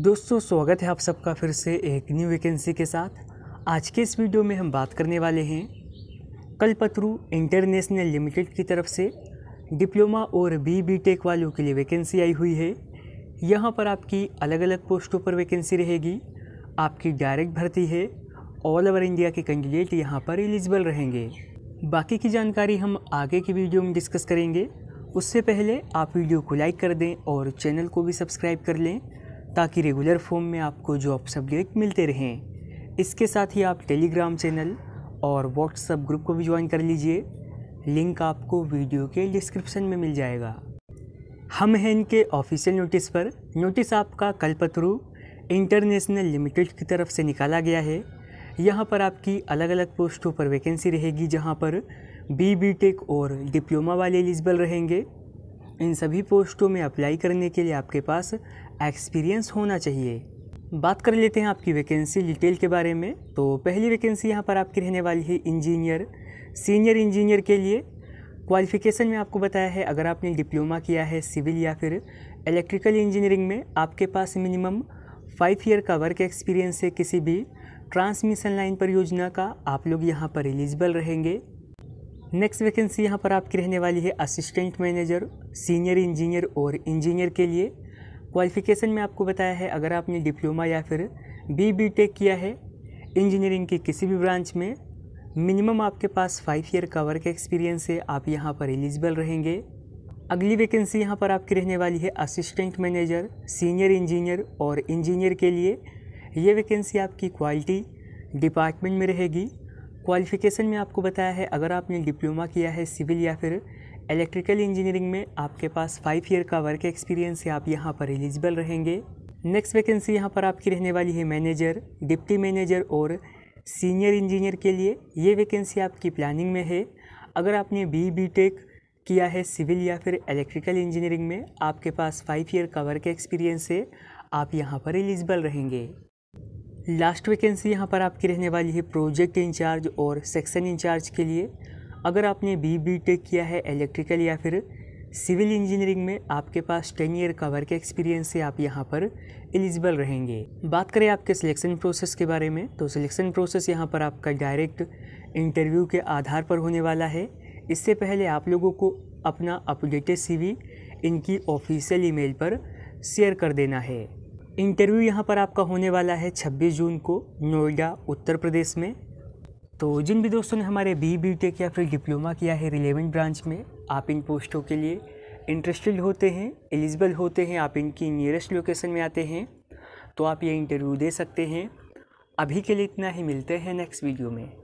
दोस्तों स्वागत है आप सबका फिर से एक न्यू वैकेंसी के साथ आज के इस वीडियो में हम बात करने वाले हैं कलपत्रु इंटरनेशनल लिमिटेड की तरफ से डिप्लोमा और बी बी टेक वालों के लिए वैकेंसी आई हुई है यहाँ पर आपकी अलग अलग पोस्टों पर वैकेंसी रहेगी आपकी डायरेक्ट भर्ती है ऑल ओवर इंडिया के कैंडिडेट यहाँ पर एलिजिबल रहेंगे बाकी की जानकारी हम आगे की वीडियो में डिस्कस करेंगे उससे पहले आप वीडियो को लाइक कर दें और चैनल को भी सब्सक्राइब कर लें ताकि रेगुलर फॉर्म में आपको जॉब सब्जेक्ट मिलते रहें इसके साथ ही आप टेलीग्राम चैनल और व्हाट्सएप ग्रुप को भी ज्वाइन कर लीजिए लिंक आपको वीडियो के डिस्क्रिप्शन में मिल जाएगा हम हैं इनके ऑफिशियल नोटिस पर नोटिस आपका कल्पतरु इंटरनेशनल लिमिटेड की तरफ से निकाला गया है यहाँ पर आपकी अलग अलग पोस्टों पर वैकेंसी रहेगी जहाँ पर बी बी टेक और डिप्लोमा वाले एलिजिबल रहेंगे इन सभी पोस्टों में अप्लाई करने के लिए आपके पास एक्सपीरियंस होना चाहिए बात कर लेते हैं आपकी वैकेंसी डिटेल के बारे में तो पहली वैकेंसी यहाँ पर आपकी रहने वाली है इंजीनियर सीनियर इंजीनियर के लिए क्वालिफ़िकेशन में आपको बताया है अगर आपने डिप्लोमा किया है सिविल या फिर इलेक्ट्रिकल इंजीनियरिंग में आपके पास मिनिमम फाइव ईयर का वर्क एक्सपीरियंस है किसी भी ट्रांसमिशन लाइन परियोजना का आप लोग यहाँ पर एलिजिबल रहेंगे नेक्स्ट वैकेंसी यहाँ पर आपकी रहने वाली है असिस्टेंट मैनेजर सीनियर इंजीनियर और इंजीनियर के लिए क्वालिफिकेशन में आपको बताया है अगर आपने डिप्लोमा या फिर बी बी टेक किया है इंजीनियरिंग की किसी भी ब्रांच में मिनिमम आपके पास फाइव ईयर का वर्क एक्सपीरियंस है आप यहाँ पर एलिजिबल रहेंगे अगली वैकेंसी यहाँ पर आपकी रहने वाली है असिस्टेंट मैनेजर सीनियर इंजीनियर और इंजीनियर के लिए ये वैकेंसी आपकी क्वालिटी डिपार्टमेंट में रहेगी क्वालिफ़िकेशन में आपको बताया है अगर आपने डिप्लोमा किया है सिविल या फिर इलेक्ट्रिकल इंजीनियरिंग में आपके पास फाइव ईयर का वर्क एक्सपीरियंस है आप यहाँ पर एलिजिबल रहेंगे नेक्स्ट वैकेंसी यहाँ पर आपकी रहने वाली है मैनेजर डिप्टी मैनेजर और सीनियर इंजीनियर के लिए ये वैकेंसी आपकी प्लानिंग में है अगर आपने बी बी टेक किया है सिविल या फिर इलेक्ट्रिकल इंजीनियरिंग में आपके पास फाइव ईयर का वर्क एक्सपीरियंस है आप यहाँ पर एलिजिबल रहेंगे लास्ट वैकेंसी यहाँ पर आपकी रहने वाली है प्रोजेक्ट इंचार्ज और सेक्शन इंचार्ज के लिए अगर आपने बी बी टेक किया है इलेक्ट्रिकल या फिर सिविल इंजीनियरिंग में आपके पास टेन ईयर का वर्क एक्सपीरियंस से आप यहाँ पर एलिजिबल रहेंगे बात करें आपके सिलेक्शन प्रोसेस के बारे में तो सिलेक्शन प्रोसेस यहाँ पर आपका डायरेक्ट इंटरव्यू के आधार पर होने वाला है इससे पहले आप लोगों को अपना अपडेटेड सी इनकी ऑफिशियल ईमेल पर शेयर कर देना है इंटरव्यू यहाँ पर आपका होने वाला है 26 जून को नोएडा उत्तर प्रदेश में तो जिन भी दोस्तों ने हमारे बी बी टेक या फिर डिप्लोमा किया है रिलेवेंट ब्रांच में आप इन पोस्टों के लिए इंटरेस्टेड होते हैं एलिजिबल होते हैं आप इनकी नियरेस्ट लोकेशन में आते हैं तो आप ये इंटरव्यू दे सकते हैं अभी के लिए इतना ही मिलते हैं नेक्स्ट वीडियो में